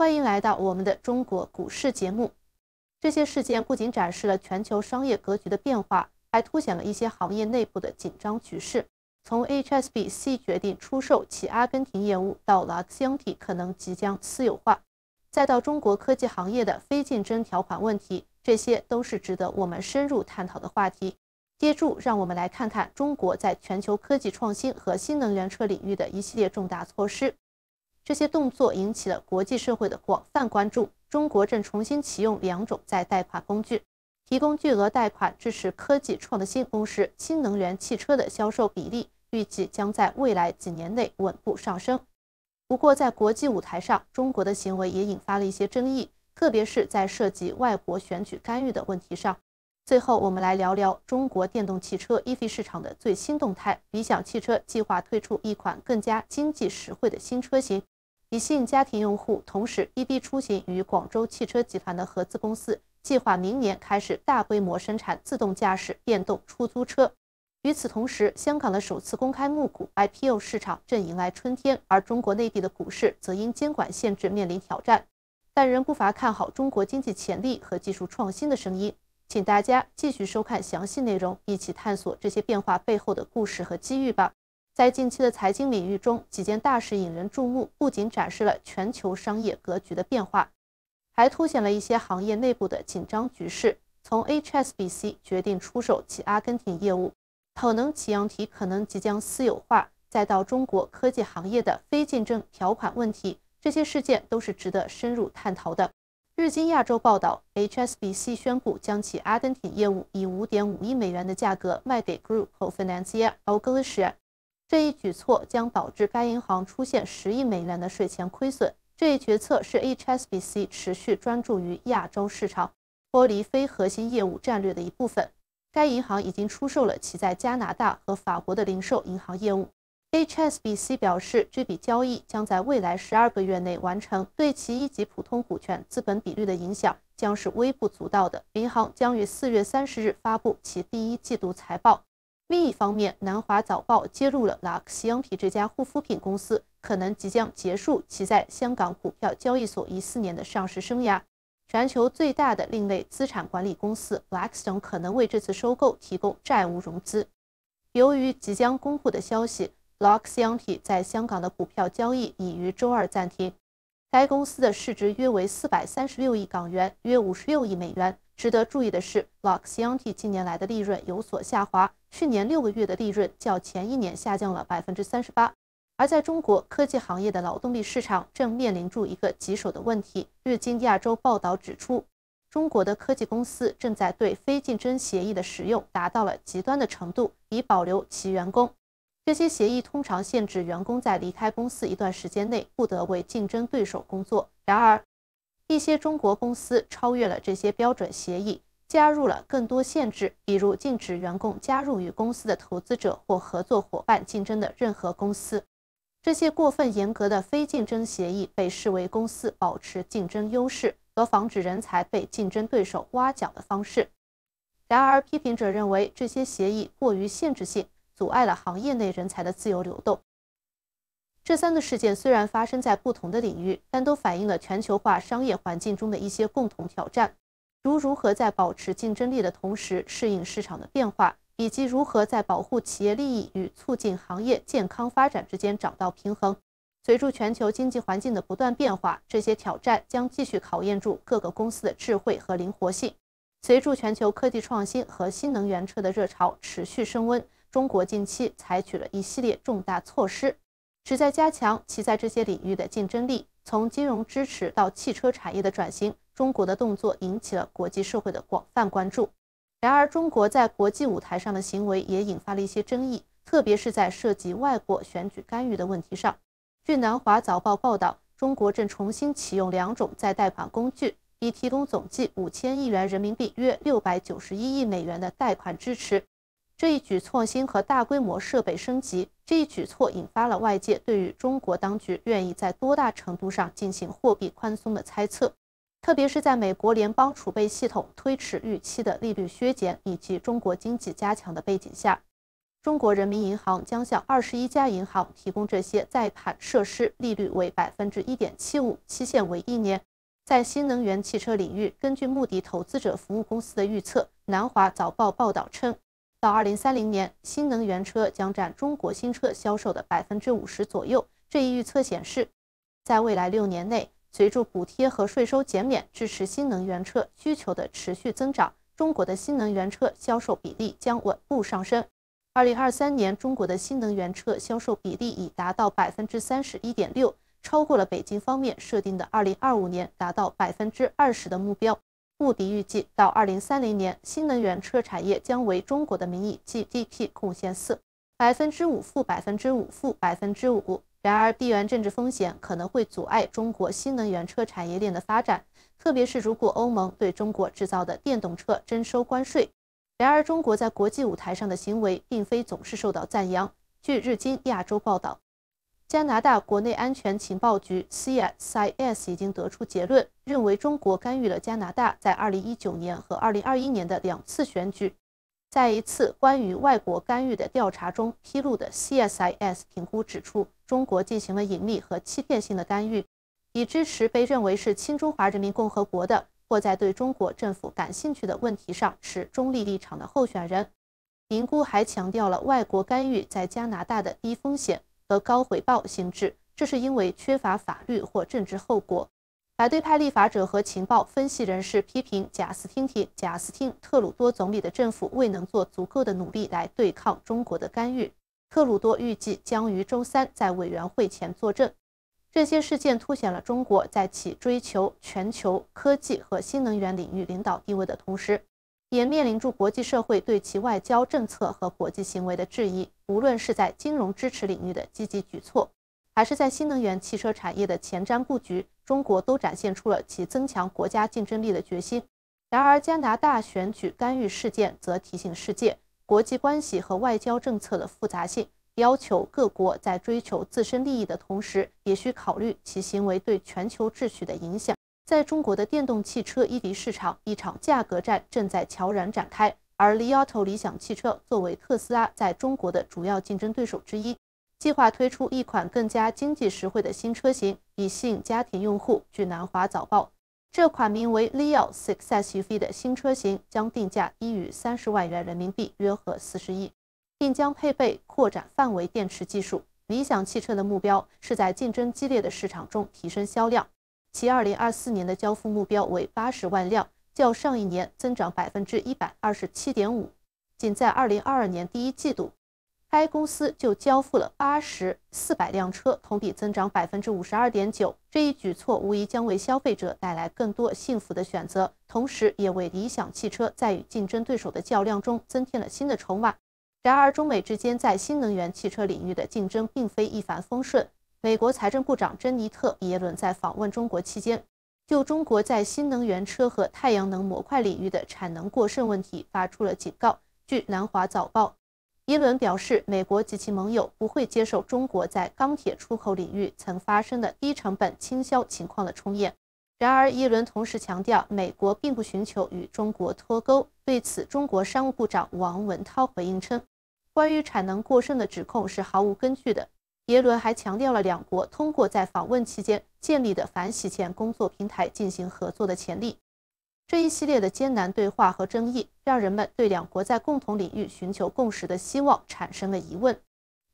欢迎来到我们的中国股市节目。这些事件不仅展示了全球商业格局的变化，还凸显了一些行业内部的紧张局势。从 HSBC 决定出售其阿根廷业务，到拉丁美洲可能即将私有化，再到中国科技行业的非竞争条款问题，这些都是值得我们深入探讨的话题。接住，让我们来看看中国在全球科技创新和新能源车领域的一系列重大措施。这些动作引起了国际社会的广泛关注。中国正重新启用两种再贷款工具，提供巨额贷款，支持科技创新公司。新能源汽车的销售比例预计将在未来几年内稳步上升。不过，在国际舞台上，中国的行为也引发了一些争议，特别是在涉及外国选举干预的问题上。最后，我们来聊聊中国电动汽车 EV 市场的最新动态。理想汽车计划推出一款更加经济实惠的新车型。以吸引家庭用户，同时滴滴出行与广州汽车集团的合资公司计划明年开始大规模生产自动驾驶电动出租车。与此同时，香港的首次公开募股 （IPO） 市场正迎来春天，而中国内地的股市则因监管限制面临挑战，但仍不乏看好中国经济潜力和技术创新的声音。请大家继续收看详细内容，一起探索这些变化背后的故事和机遇吧。在近期的财经领域中，几件大事引人注目，不仅展示了全球商业格局的变化，还凸显了一些行业内部的紧张局势。从 HSBC 决定出售其阿根廷业务，可能起阳提可能即将私有化，再到中国科技行业的非竞争条款问题，这些事件都是值得深入探讨的。日经亚洲报道，HSBC 宣布将其阿根廷业务以五点五亿美元的价格卖给 Groupo Financiero。这一举措将导致该银行出现十亿美元的税前亏损。这一决策是 HSBC 持续专注于亚洲市场、剥离非核心业务战略的一部分。该银行已经出售了其在加拿大和法国的零售银行业务。HSBC 表示，这笔交易将在未来十二个月内完成，对其一级普通股权资本比率的影响将是微不足道的。银行将于四月三十日发布其第一季度财报。另一方面，《南华早报》揭露了 Luxyenty 这家护肤品公司可能即将结束其在香港股票交易所一四年的上市生涯。全球最大的另类资产管理公司 Blackstone 可能为这次收购提供债务融资。由于即将公布的消息，Luxyenty 在香港的股票交易已于周二暂停。该公司的市值约为四百三十六亿港元，约五十六亿美元。值得注意的是 l o c k i o n t 近年来的利润有所下滑，去年六个月的利润较前一年下降了百分之三十八。而在中国科技行业的劳动力市场正面临住一个棘手的问题。《日经亚洲》报道指出，中国的科技公司正在对非竞争协议的使用达到了极端的程度，以保留其员工。这些协议通常限制员工在离开公司一段时间内不得为竞争对手工作。然而，一些中国公司超越了这些标准协议，加入了更多限制，比如禁止员工加入与公司的投资者或合作伙伴竞争的任何公司。这些过分严格的非竞争协议被视为公司保持竞争优势和防止人才被竞争对手挖角的方式。然而，批评者认为这些协议过于限制性，阻碍了行业内人才的自由流动。这三个事件虽然发生在不同的领域，但都反映了全球化商业环境中的一些共同挑战，如如何在保持竞争力的同时适应市场的变化，以及如何在保护企业利益与促进行业健康发展之间找到平衡。随着全球经济环境的不断变化，这些挑战将继续考验住各个公司的智慧和灵活性。随着全球科技创新和新能源车的热潮持续升温，中国近期采取了一系列重大措施。旨在加强其在这些领域的竞争力，从金融支持到汽车产业的转型，中国的动作引起了国际社会的广泛关注。然而，中国在国际舞台上的行为也引发了一些争议，特别是在涉及外国选举干预的问题上。据《南华早报》报道，中国正重新启用两种再贷款工具，以提供总计五千亿元人民币（约六百九十一亿美元）的贷款支持。这一举措新和大规模设备升级，这一举措引发了外界对于中国当局愿意在多大程度上进行货币宽松的猜测，特别是在美国联邦储备系统推迟预期的利率削减以及中国经济加强的背景下，中国人民银行将向二十一家银行提供这些在盘设施，利率为百分之一点七五，期限为一年。在新能源汽车领域，根据目的投资者服务公司的预测，南华早报报道称。到二零三零年，新能源车将占中国新车销售的百分之五十左右。这一预测显示，在未来六年内，随着补贴和税收减免支持新能源车需求的持续增长，中国的新能源车销售比例将稳步上升。二零二三年，中国的新能源车销售比例已达到百分之三十一点六，超过了北京方面设定的二零二五年达到百分之二十的目标。穆迪预计，到二零三零年，新能源车产业将为中国的名义 GDP 贡献四百分之五负百分之五负百分之五。然而，地缘政治风险可能会阻碍中国新能源车产业链的发展，特别是如果欧盟对中国制造的电动车征收关税。然而，中国在国际舞台上的行为并非总是受到赞扬。据《日经亚洲》报道。加拿大国内安全情报局 （CSIS） 已经得出结论，认为中国干预了加拿大在2019年和2021年的两次选举。在一次关于外国干预的调查中披露的 CSIS 评估指出，中国进行了隐秘和欺骗性的干预，以支持被认为是亲中华人民共和国的或在对中国政府感兴趣的问题上持中立立场的候选人。评估还强调了外国干预在加拿大的低风险。和高回报性质，这是因为缺乏法律或政治后果。反对派立法者和情报分析人士批评贾斯汀·贾斯汀·特鲁多总理的政府未能做足够的努力来对抗中国的干预。特鲁多预计将于周三在委员会前作证。这些事件凸显了中国在其追求全球科技和新能源领域领导地位的同时。也面临着国际社会对其外交政策和国际行为的质疑。无论是在金融支持领域的积极举措，还是在新能源汽车产业的前瞻布局，中国都展现出了其增强国家竞争力的决心。然而，加拿大选举干预事件则提醒世界，国际关系和外交政策的复杂性要求各国在追求自身利益的同时，也需考虑其行为对全球秩序的影响。在中国的电动汽车伊迪市场，一场价格战正在悄然展开。而 Li Auto 理想汽车作为特斯拉在中国的主要竞争对手之一，计划推出一款更加经济实惠的新车型，以吸引家庭用户。据南华早报，这款名为 Li u o Six SUV 的新车型将定价低于三十万元人民币（约合四十亿），并将配备扩展范围电池技术。理想汽车的目标是在竞争激烈的市场中提升销量。其2024年的交付目标为80万辆，较上一年增长百分之一百二十七点五。仅在2022年第一季度，该公司就交付了八十四百辆车，同比增长百分之五十二点九。这一举措无疑将为消费者带来更多幸福的选择，同时也为理想汽车在与竞争对手的较量中增添了新的筹码。然而，中美之间在新能源汽车领域的竞争并非一帆风顺。美国财政部长珍妮特·耶伦在访问中国期间，就中国在新能源车和太阳能模块领域的产能过剩问题发出了警告。据《南华早报》，耶伦表示，美国及其盟友不会接受中国在钢铁出口领域曾发生的低成本倾销情况的重演。然而，耶伦同时强调，美国并不寻求与中国脱钩。对此，中国商务部长王文涛回应称，关于产能过剩的指控是毫无根据的。耶伦还强调了两国通过在访问期间建立的反洗钱工作平台进行合作的潜力。这一系列的艰难对话和争议，让人们对两国在共同领域寻求共识的希望产生了疑问。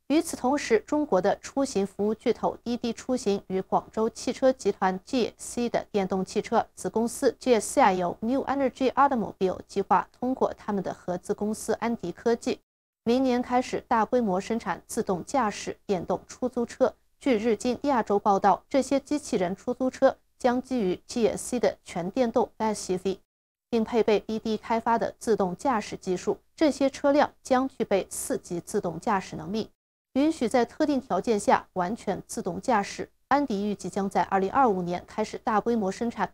与此同时，中国的出行服务巨头滴滴出行与广州汽车集团 g c 的电动汽车子公司 GSI o New Energy Automobile 计划，通过他们的合资公司安迪科技。明年开始大规模生产自动驾驶电动出租车。据《日经亚洲》报道，这些机器人出租车将基于 GSC 的全电动 SUV，并配备滴滴开发的自动驾驶技术。这些车辆将具备四级自动驾驶能力，允许在特定条件下完全自动驾驶。安迪预计将在2025年开始大规模生产，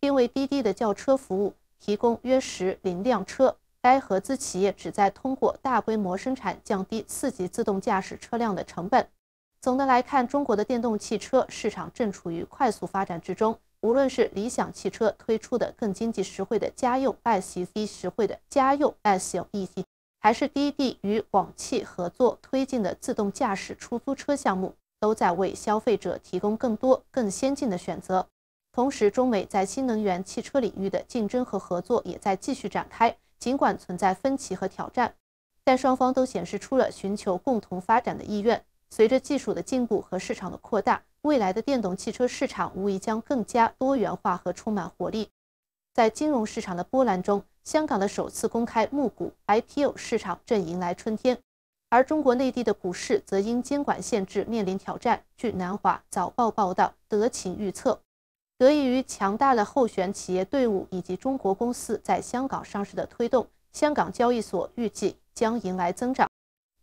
并为滴滴的轿车服务提供约1零0 0辆车。该合资企业旨在通过大规模生产降低四级自动驾驶车辆的成本。总的来看，中国的电动汽车市场正处于快速发展之中。无论是理想汽车推出的更经济实惠的家用 S u v 实惠的家用 S u E 还是滴滴与广汽合作推进的自动驾驶出租车项目，都在为消费者提供更多更先进的选择。同时，中美在新能源汽车领域的竞争和合作也在继续展开。尽管存在分歧和挑战，但双方都显示出了寻求共同发展的意愿。随着技术的进步和市场的扩大，未来的电动汽车市场无疑将更加多元化和充满活力。在金融市场的波澜中，香港的首次公开募股 （IPO） 市场正迎来春天，而中国内地的股市则因监管限制面临挑战。据南华早报报道，德勤预测。得益于强大的候选企业队伍以及中国公司在香港上市的推动，香港交易所预计将迎来增长。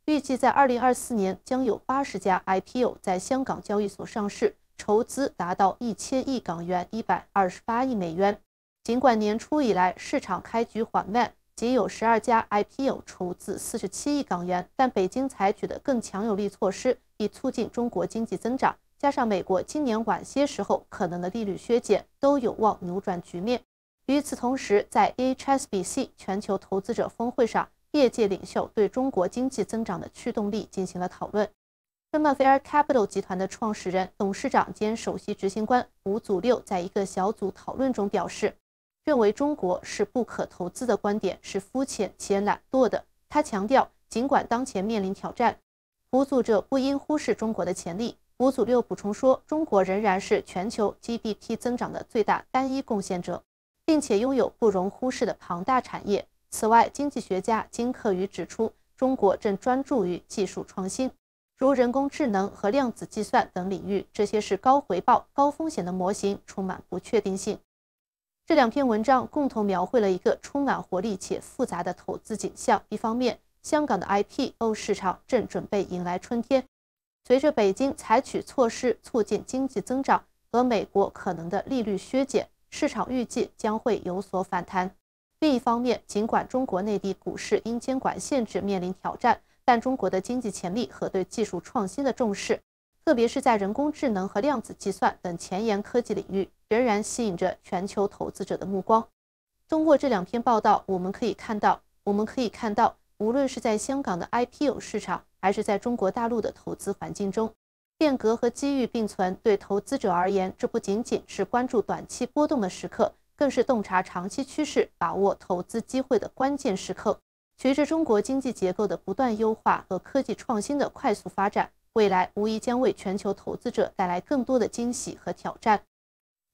预计在二零二四年将有八十家 IPO 在香港交易所上市，筹资达到一千亿港元（一百二十八亿美元）。尽管年初以来市场开局缓慢，仅有十二家 IPO 筹资四十七亿港元，但北京采取的更强有力措施以促进中国经济增长。加上美国今年晚些时候可能的利率削减，都有望扭转局面。与此同时，在 h s b c 全球投资者峰会上，业界领袖对中国经济增长的驱动力进行了讨论。Fundfair Capital 集团的创始人、董事长兼首席执行官吴祖六在一个小组讨论中表示，认为中国是不可投资的观点是肤浅且懒惰的。他强调，尽管当前面临挑战，投助者不应忽视中国的潜力。五组六补充说：“中国仍然是全球 GDP 增长的最大单一贡献者，并且拥有不容忽视的庞大产业。”此外，经济学家金克宇指出，中国正专注于技术创新，如人工智能和量子计算等领域。这些是高回报、高风险的模型，充满不确定性。这两篇文章共同描绘了一个充满活力且复杂的投资景象。一方面，香港的 IPO 市场正准备迎来春天。随着北京采取措施促进经济增长和美国可能的利率削减，市场预计将会有所反弹。另一方面，尽管中国内地股市因监管限制面临挑战，但中国的经济潜力和对技术创新的重视，特别是在人工智能和量子计算等前沿科技领域，仍然吸引着全球投资者的目光。通过这两篇报道，我们可以看到，我们可以看到。无论是在香港的 IPO 市场，还是在中国大陆的投资环境中，变革和机遇并存。对投资者而言，这不仅仅是关注短期波动的时刻，更是洞察长期趋势、把握投资机会的关键时刻。随着中国经济结构的不断优化和科技创新的快速发展，未来无疑将为全球投资者带来更多的惊喜和挑战。